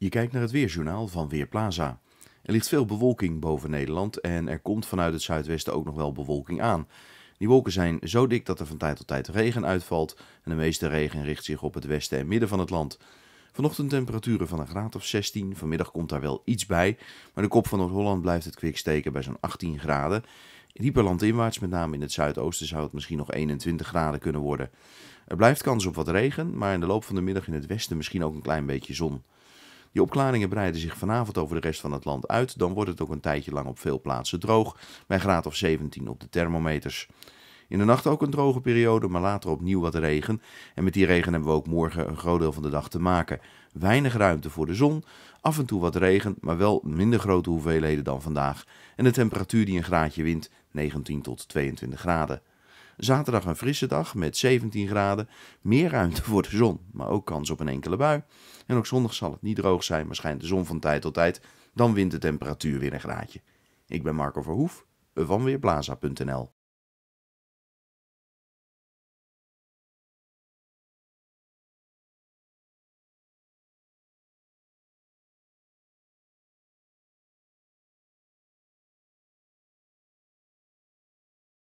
Je kijkt naar het weerjournaal van Weerplaza. Er ligt veel bewolking boven Nederland en er komt vanuit het zuidwesten ook nog wel bewolking aan. Die wolken zijn zo dik dat er van tijd tot tijd regen uitvalt en de meeste regen richt zich op het westen en midden van het land. Vanochtend temperaturen van een graad of 16, vanmiddag komt daar wel iets bij, maar de kop van Noord-Holland blijft het kwik steken bij zo'n 18 graden. Dieper landinwaarts, met name in het zuidoosten, zou het misschien nog 21 graden kunnen worden. Er blijft kans op wat regen, maar in de loop van de middag in het westen misschien ook een klein beetje zon. Die opklaringen breiden zich vanavond over de rest van het land uit. Dan wordt het ook een tijdje lang op veel plaatsen droog, bij graad of 17 op de thermometers. In de nacht ook een droge periode, maar later opnieuw wat regen. En met die regen hebben we ook morgen een groot deel van de dag te maken. Weinig ruimte voor de zon, af en toe wat regen, maar wel minder grote hoeveelheden dan vandaag. En de temperatuur die een graadje wint, 19 tot 22 graden. Zaterdag een frisse dag met 17 graden. Meer ruimte voor de zon, maar ook kans op een enkele bui. En ook zondag zal het niet droog zijn, maar schijnt de zon van tijd tot tijd. Dan wint de temperatuur weer een graadje. Ik ben Marco Verhoef van weerblaza.nl.